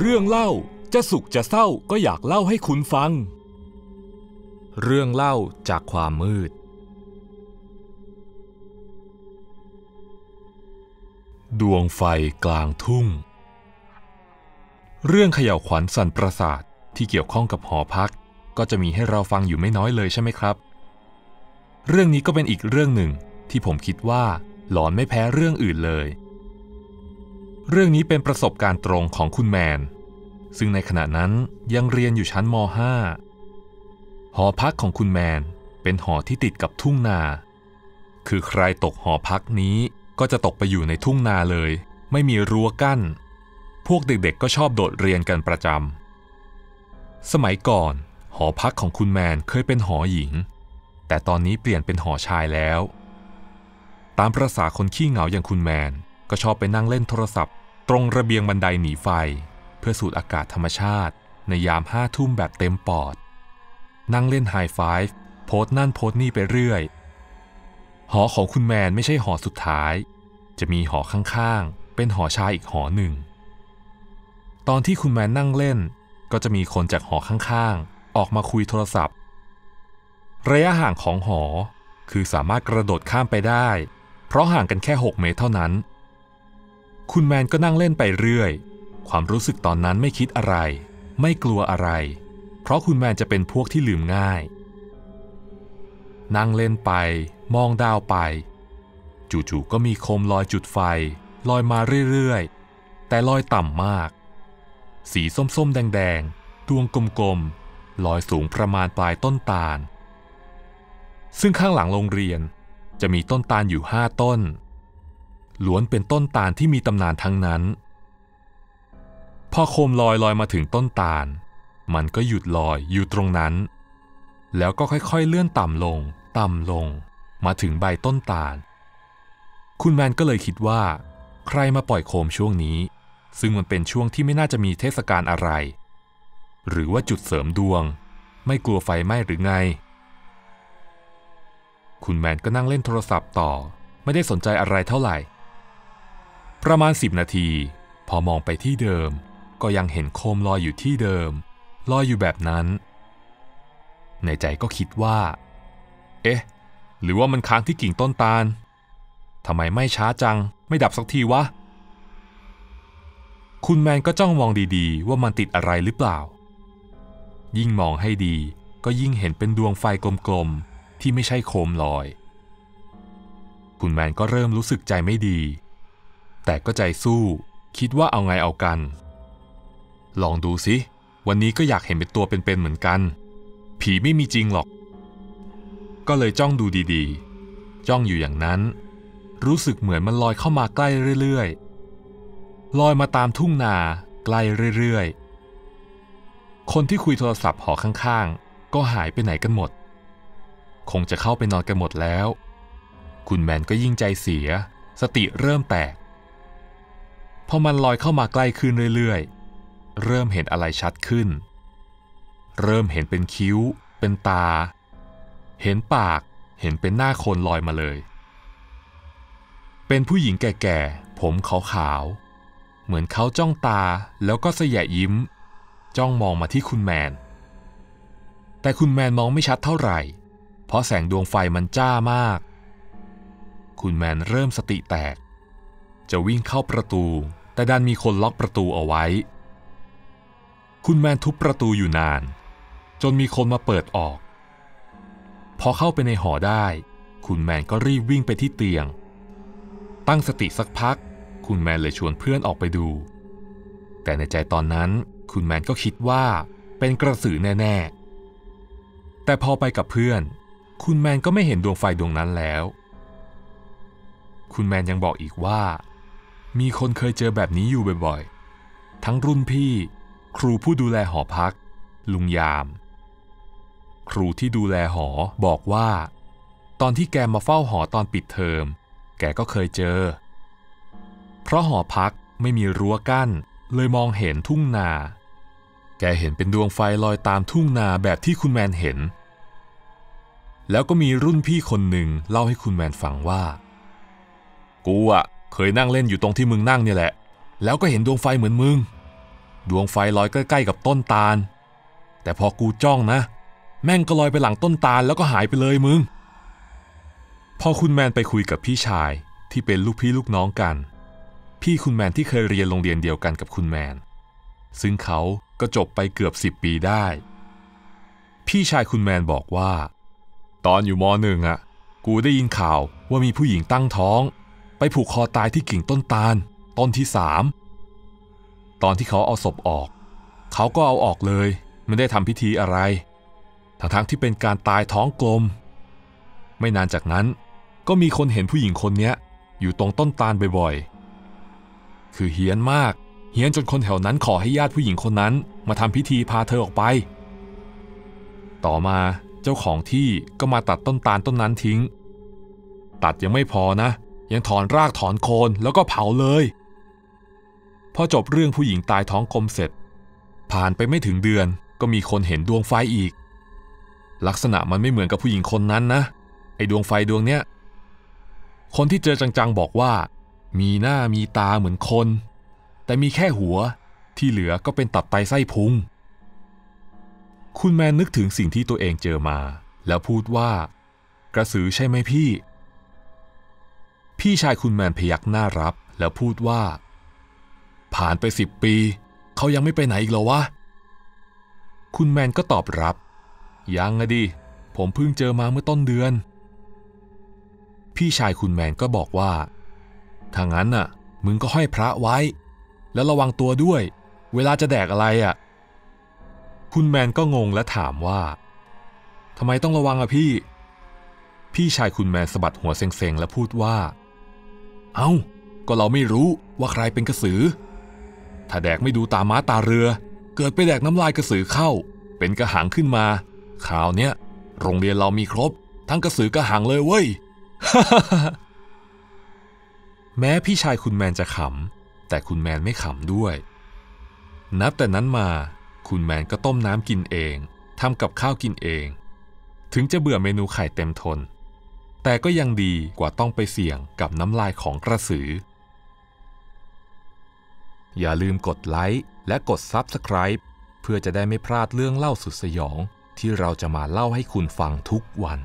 เรื่องเล่าจะสุขจะเศร้าก็อยากเล่าให้คุณฟัง เรื่องเล่าจากความมืด ดวงไฟกลางทุ่ง เรื่องเขย่าวขวัญสันประสาทที่เกี่ยวข้องกับหอพักก็จะมีให้เราฟังอยู่ไม่น้อยเลยใช่ไหมครับ เรื่องนี้ก็เป็นอีกเรื่องหนึ่งที่ผมคิดว่าหลอนไม่แพ้เรื่องอื่นเลยเรื่องนี้เป็นประสบการณ์ตรงของคุณแมน ซึ่งในขณะนั้นยังเรียนอยู่ชั้นม .5 หอพักของคุณแมนเป็นหอที่ติดกับทุ่งนา คือใครตกหอพักนี้ก็จะตกไปอยู่ในทุ่งนาเลย ไม่มีรั้วกั้น พวกเด็กๆก็ชอบโดดเรียนกันประจำสมัยก่อน หอพักของคุณแมนเคยเป็นหอหญิง แต่ตอนนี้เปลี่ยนเป็นหอชายแล้ว ตามประษาคนขี้เหงาอย่างคุณแมน ก็ชอบไปนั่งเล่นโทรศัพท์ตรงระเบียงบันไดหนีไฟ เพื่อสูดอากาศธรรมชาติในยามห้าทุ่มแบบเต็มปอด นั่งเล่นไฮไฟฟ์โพสนั่นโพสนี่ไปเรื่อย หอของคุณแมนไม่ใช่หอสุดท้าย จะมีหอข้างๆ เป็นหอชายอีกหอหนึ่ง ตอนที่คุณแมนนั่งเล่นก็จะมีคนจากหอข้างๆ ออกมาคุยโทรศัพท์ ระยะห่างของหอคือสามารถกระโดดข้ามไปได้ เพราะห่างกันแค่6เมตรเท่านั้นคุณแมนก็นั่งเล่นไปเรื่อย ความรู้สึกตอนนั้นไม่คิดอะไร ไม่กลัวอะไร เพราะคุณแมนจะเป็นพวกที่ลืมง่าย นั่งเล่นไป มองดาวไป จู่ๆก็มีโคมลอยจุดไฟ ลอยมาเรื่อย ๆ แต่ลอยต่ำมาก สีส้มๆ แดงๆ ดวงกลมๆ ลอยสูงประมาณปลายต้นตาล ซึ่งข้างหลังโรงเรียนจะมีต้นตาลอยู่ห้าต้นล้วนเป็นต้นตาลที่มีตำนานทั้งนั้นพอโคมลอยลอยมาถึงต้นตาล มันก็หยุดลอยอยู่ตรงนั้น แล้วก็ค่อยๆเลื่อนต่ำลง ต่ำลง มาถึงใบต้นตาล คุณแมนก็เลยคิดว่า ใครมาปล่อยโคมช่วงนี้ ซึ่งมันเป็นช่วงที่ไม่น่าจะมีเทศกาลอะไร หรือว่าจุดเสริมดวง ไม่กลัวไฟไหม้หรือไง คุณแมนก็นั่งเล่นโทรศัพท์ต่อไม่ได้สนใจอะไรเท่าไหร่ประมาณสิบนาที พอมองไปที่เดิม ก็ยังเห็นโคมลอยอยู่ที่เดิม ลอยอยู่แบบนั้น ในใจก็คิดว่า เอ๊ะ หรือว่ามันค้างที่กิ่งต้นตาลทำไมไม่ช้าจังไม่ดับสักทีวะคุณแมนก็จ้องมองดี ๆ ว่ามันติดอะไรหรือเปล่า ยิ่งมองให้ดี ก็ยิ่งเห็นเป็นดวงไฟกลมๆที่ไม่ใช่โคมลอย คุณแมนก็เริ่มรู้สึกใจไม่ดีแต่ก็ใจสู้ คิดว่าเอาไงเอากัน ลองดูสิวันนี้ก็อยากเห็นเป็นตัวเป็นๆเเหมือนกัน ผีไม่มีจริงหรอก ก็เลยจ้องดูดีๆ จ้องอยู่อย่างนั้น รู้สึกเหมือนมันลอยเข้ามาใกล้เรื่อยๆ ลอยมาตามทุ่งนา ใกล้เรื่อยๆ คนที่คุยโทรศัพท์หอข้างๆ ก็หายไปไหนกันหมด คงจะเข้าไปนอนกันหมดแล้ว คุณแมนก็ยิ่งใจเสีย สติเริ่มแตกพอมันลอยเข้ามาใกล้ขึ้น เรื่อยๆเริ่มเห็นอะไรชัดขึ้น เริ่มเห็นเป็นคิ้ว เป็นตา เห็นปาก เห็นเป็นหน้าคนลอยมาเลย เป็นผู้หญิงแก่ๆ ผมขาวๆเหมือนเขาจ้องตาแล้วก็เสยยิ้ม จ้องมองมาที่คุณแมน แต่คุณแมนมองไม่ชัดเท่าไหร่ เพราะแสงดวงไฟมันจ้ามาก คุณแมนเริ่มสติแตกจะวิ่งเข้าประตู แต่ดันมีคนล็อกประตูเอาไว้ คุณแมนทุบประตูอยู่นาน จนมีคนมาเปิดออก พอเข้าไปในหอได้ คุณแมนก็รีบวิ่งไปที่เตียง ตั้งสติสักพัก คุณแมนเลยชวนเพื่อนออกไปดู แต่ในใจตอนนั้น คุณแมนก็คิดว่าเป็นกระสือแน่ ๆ แต่พอไปกับเพื่อน คุณแมนก็ไม่เห็นดวงไฟดวงนั้นแล้ว คุณแมนยังบอกอีกว่ามีคนเคยเจอแบบนี้อยู่บ่อยๆ ทั้งรุ่นพี่ ครูผู้ดูแลหอพัก ลุงยาม ครูที่ดูแลหอบอกว่า ตอนที่แกมาเฝ้าหอตอนปิดเทอม แกก็เคยเจอ เพราะหอพักไม่มีรั้วกั้น เลยมองเห็นทุ่งนา แกเห็นเป็นดวงไฟลอยตามทุ่งนาแบบที่คุณแมนเห็น แล้วก็มีรุ่นพี่คนหนึ่งเล่าให้คุณแมนฟังว่ากูอะเคยนั่งเล่นอยู่ตรงที่มึงนั่งเนี่ยแหละ แล้วก็เห็นดวงไฟเหมือนมึง ดวงไฟลอยใกล้ๆกับต้นตาล แต่พอกูจ้องนะ แม่งก็ลอยไปหลังต้นตาลแล้วก็หายไปเลยมึง พอคุณแมนไปคุยกับพี่ชายที่เป็นลูกพี่ลูกน้องกัน พี่คุณแมนที่เคยเรียนโรงเรียนเดียวกันกับคุณแมน ซึ่งเขาก็จบไปเกือบสิบปีได้ พี่ชายคุณแมนบอกว่า ตอนอยู่มหนึ่งอะ่ะ กูได้ยินข่าวว่ามีผู้หญิงตั้งท้องไปผูกคอตายที่กิ่งต้นตาลต้นที่สามตอนที่เขาเอาศพออก เขาก็เอาออกเลย ไม่ได้ทำพิธีอะไรทั้งๆทที่เป็นการตายท้องกลม ไม่นานจากนั้น ก็มีคนเห็นผู้หญิงคนนี้อยู่ตรงต้นตาลบ่อยๆคือเฮี้ยนมากเฮี้ยนจนคนแถวนั้นขอให้ญาติผู้หญิงคนนั้น มาทำพิธีพาเธอออกไป ต่อมาเจ้าของที่ก็มาตัดต้นตาลต้นนั้นทิ้ง ตัดยังไม่พอนะยังถอนรากถอนโคนแล้วก็เผาเลย พอจบเรื่องผู้หญิงตายท้องกลมเสร็จ ผ่านไปไม่ถึงเดือนก็มีคนเห็นดวงไฟอีก ลักษณะมันไม่เหมือนกับผู้หญิงคนนั้นนะ ไอ้ดวงไฟดวงเนี้ย คนที่เจอจัง ๆ บอกว่า มีหน้ามีตาเหมือนคน แต่มีแค่หัวที่เหลือก็เป็นตับไตไส้พุงคุณแมนนึกถึงสิ่งที่ตัวเองเจอมา แล้วพูดว่า กระสือใช่ไหมพี่พี่ชายคุณแมนพยักหน้ารับแล้วพูดว่า ผ่านไปสิบปีเขายังไม่ไปไหนอีกเหรอวะ คุณแมนก็ตอบรับ ยังอะดิ ผมเพิ่งเจอมาเมื่อต้นเดือน พี่ชายคุณแมนก็บอกว่าถ้างั้นน่ะ มึงก็ห้อยพระไว้แล้วระวังตัวด้วย เวลาจะแดกอะไรอะ่ะคุณแมนก็งงและถามว่าทำไมต้องระวังอะพี่ พี่ชายคุณแมนสะบัดหัวเซ็งๆและพูดว่าเอา้าก็เราไม่รู้ว่าใครเป็นกระสือ ถ้าแดกไม่ดูตาม้าตาเรือ เกิดไปแดกน้ำลายกระสือเข้า เป็นกระหังขึ้นมาคราวเนี้ยโรงเรียนเรามีครบ ทั้งกระสือกระหังเลยเว้ยแม้พี่ชายคุณแมนจะขำแต่คุณแมนไม่ขำด้วย นับแต่นั้นมา คุณแมนก็ต้มน้ำกินเองทำกับข้าวกินเอง ถึงจะเบื่อเมนูไข่เต็มทนแต่ก็ยังดีกว่าต้องไปเสี่ยงกับน้ำลายของกระสือ อย่าลืมกดไลค์และกด Subscribe เพื่อจะได้ไม่พลาดเรื่องเล่าสุดสยอง ที่เราจะมาเล่าให้คุณฟังทุกวัน